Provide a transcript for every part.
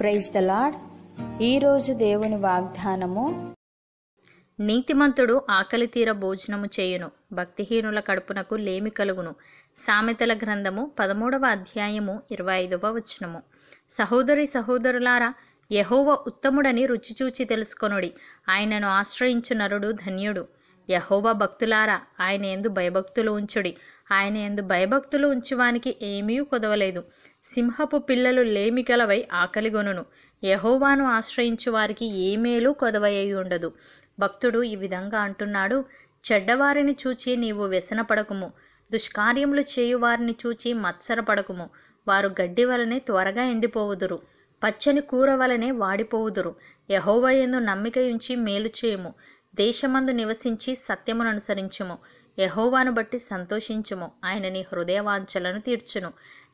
praise the lord ఈరోజు దేవుని వాగ్దానము నీతిమంతుడు ఆకలి తీర భోజనము చేయును భక్తిహీనుల కడుపునకు లేమి కలుగును సామెతల గ్రంథము పదమూడవ అధ్యాయము ఇరవై ఐదవ వచనము సహోదరి సహోదరులారా యహోవ ఉత్తముడని రుచిచూచి తెలుసుకొనుడి ఆయనను ఆశ్రయించు నరుడు ధన్యుడు యహోవ భక్తులారా ఆయన ఎందు భయభక్తులు ఉంచుడి ఆయన ఎందు భయభక్తులు ఉంచువానికి ఏమీ కుదవలేదు సింహపు పిల్లలు లేమికలవై ఆకలిగొనును యహోవాను ఆశ్రయించు వారికి ఏ మేలు కొదవయ్యి ఉండదు భక్తుడు ఈ విధంగా అంటున్నాడు చెడ్డవారిని చూచి నీవు వ్యసనపడకుము దుష్కార్యములు చేయువారిని చూచి మత్సరపడకుము వారు గడ్డి వలనే త్వరగా ఎండిపోవుదురు పచ్చని కూర వలనే వాడిపోవుదురు యహోవయందు నమ్మిక ఉంచి మేలు చేయము దేశమందు నివసించి సత్యమును అనుసరించుము యహోవాను బట్టి సంతోషించుము ఆయన నీ హృదయవాంఛలను తీర్చును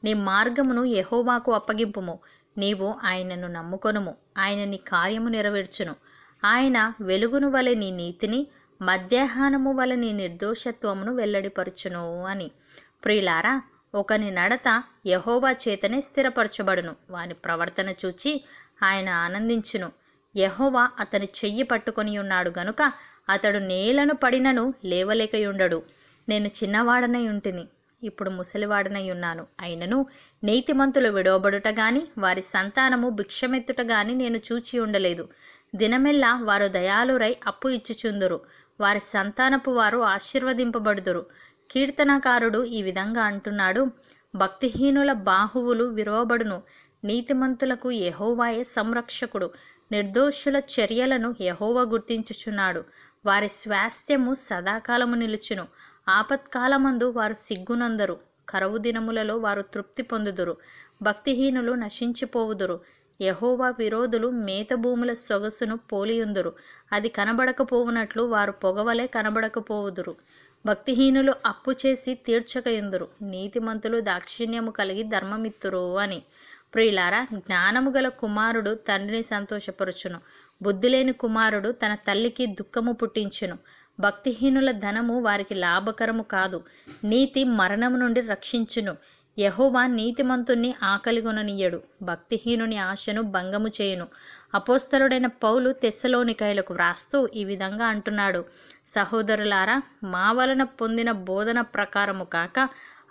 నీ మార్గమును యహోవాకు అప్పగింపుము నీవు ఆయనను నమ్ముకొనుము ఆయన నీ కార్యము నెరవేర్చును ఆయన వెలుగును వలె నీ నీతిని మధ్యాహ్నము వలె నీ నిర్దోషత్వమును వెల్లడిపరచును అని ప్రియులారా ఒకని నడత యహోవా చేతనే స్థిరపరచబడును వాని ప్రవర్తన చూచి ఆయన ఆనందించును యహోవా అతని చెయ్యి పట్టుకొని ఉన్నాడు గనుక అతడు నేలను పడినను లేవలేకయుండడు నేను చిన్నవాడనై ఉంటిని ఇప్పుడు ముసలివాడనై ఉన్నాను అయినను నీతిమంతులు విడవబడుట గాని వారి సంతానము భిక్షమెత్తుట గాని నేను చూచి ఉండలేదు దినమెల్లా వారు దయాలురై అప్పు ఇచ్చుచుందురు వారి సంతానపు వారు ఆశీర్వదింపబడుదురు కీర్తనకారుడు ఈ విధంగా అంటున్నాడు భక్తిహీనుల బాహువులు విరవబడును నీతిమంతులకు యహోవాయే సంరక్షకుడు నిర్దోషుల చర్యలను యహోవ గుర్తించుచున్నాడు వారి స్వాస్థ్యము సదాకాలము నిలుచును ఆపత్కాలమందు వారు సిగ్గునందరు కరవు దినములలో వారు తృప్తి పొందుదురు భక్తిహీనులు నశించిపోవుదురు యహోవా విరోధులు మేత భూముల సొగసును పోలియుందురు అది కనబడకపోవునట్లు వారు పొగవలే కనబడకపోవుదురు భక్తిహీనులు అప్పు చేసి తీర్చకయుందురు నీతిమంతులు దాక్షిణ్యము కలిగి ధర్మమిత్తురు అని ప్రియులారా జ్ఞానము గల కుమారుడు తండ్రిని సంతోషపరుచును బుద్ధిలేని కుమారుడు తన తల్లికి దుఃఖము పుట్టించును భక్తిహీనుల ధనము వారికి లాభకరము కాదు నీతి మరణము నుండి రక్షించును యహోవా నీతిమంతుణ్ణి ఆకలిగొననీయడు భక్తిహీనుని ఆశను భంగము చేయును అపోస్తరుడైన పౌలు తెస్సలోనికాయలకు వ్రాస్తూ ఈ విధంగా అంటున్నాడు సహోదరులారా మా వలన పొందిన బోధన ప్రకారము కాక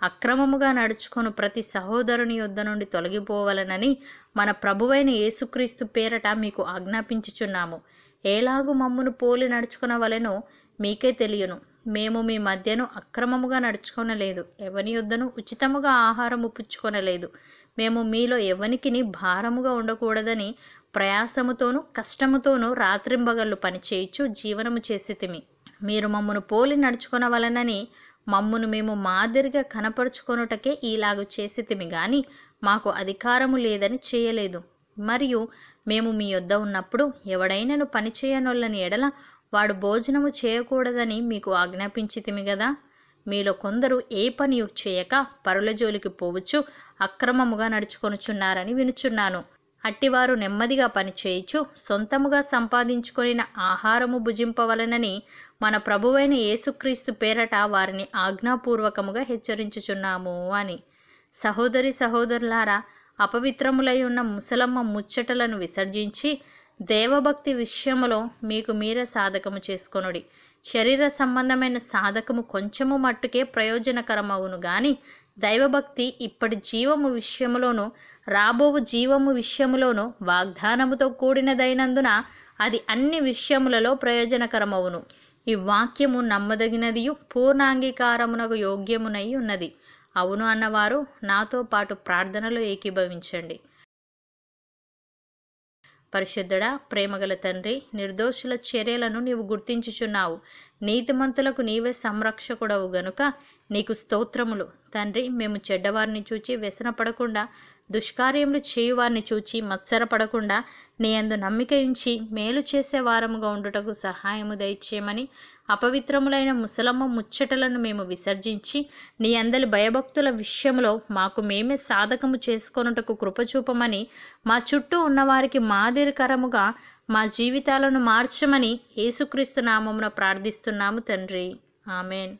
అక్రమముగా నడుచుకొని ప్రతి సహోదరుని యొద్ద నుండి తొలగిపోవాలనని మన ప్రభువైన యేసుక్రీస్తు పేరట మీకు ఆజ్ఞాపించుచున్నాము ఏలాగు మమ్మును పోలి నడుచుకునవలెనో మీకే తెలియను మేము మీ మధ్యను అక్రమముగా నడుచుకొనలేదు ఎవని యొద్దను ఉచితముగా ఆహారము పుచ్చుకొనలేదు మేము మీలో ఎవనికిని భారముగా ఉండకూడదని ప్రయాసముతోనూ కష్టముతోనూ రాత్రింబగళ్ళు పనిచేయచ్చు జీవనము చేసి తిమి మీరు మమ్మను పోలి నడుచుకునవలనని మమ్మును మేము మాదిరిగా కనపరుచుకొనుటకే ఈలాగు చేసితిమి గాని మాకు అధికారము లేదని చేయలేదు మరియు మేము మీ యొద్ద ఉన్నప్పుడు ఎవడైనను పనిచేయనొల్లని ఎడల వాడు భోజనము చేయకూడదని మీకు ఆజ్ఞాపించితిమి కదా మీలో కొందరు ఏ పని చేయక పరుల జోలికి పోవచ్చు అక్రమముగా నడుచుకొనుచున్నారని వినుచున్నాను అట్టివారు నెమ్మదిగా పనిచేయచు సొంతముగా సంపాదించుకొనిన ఆహారము భుజింపవలనని మన ప్రభువైన యేసుక్రీస్తు పేరట వారిని ఆజ్ఞాపూర్వకముగా హెచ్చరించుచున్నాము అని సహోదరి సహోదరులారా అపవిత్రములై ఉన్న ముసలమ్మ ముచ్చటలను విసర్జించి దేవభక్తి విషయములో మీకు మీరే సాధకము చేసుకొనుడి శరీర సంబంధమైన సాధకము కొంచెము మట్టుకే ప్రయోజనకరమవును గాని దైవభక్తి ఇప్పటి జీవము విషయములోనూ రాబోవు జీవము విషయములోనూ వాగ్దానముతో కూడినదైనందున అది అన్ని విషయములలో ప్రయోజనకరమవును ఈ వాక్యము నమ్మదగినదియు పూర్ణాంగీకారమునకు యోగ్యమునై ఉన్నది అవును అన్నవారు నాతో పాటు ప్రార్థనలో ఏకీభవించండి పరిశుద్ధుడ ప్రేమగల తండ్రి నిర్దోషుల చర్యలను నీవు గుర్తించుచున్నావు నీతిమంతులకు నీవే సంరక్షకుడవు గనుక నీకు స్తోత్రములు తండ్రి మేము చెడ్డవారిని చూచి వ్యసన పడకుండా దుష్కార్యములు చేయువారిని చూచి మత్సరపడకుండా నీ అందు నమ్మిక ఉంచి మేలు చేసే వారముగా ఉండుటకు సహాయము దయచేయమని అపవిత్రములైన ముసలమ్మ ముచ్చటలను మేము విసర్జించి నీ అందరి భయభక్తుల విషయంలో మాకు మేమే సాధకము చేసుకొనుటకు కృపచూపమని మా చుట్టూ ఉన్నవారికి మాదిరికరముగా మా జీవితాలను మార్చమని యేసుక్రీస్తు నామమున ప్రార్థిస్తున్నాము తండ్రి ఆమెన్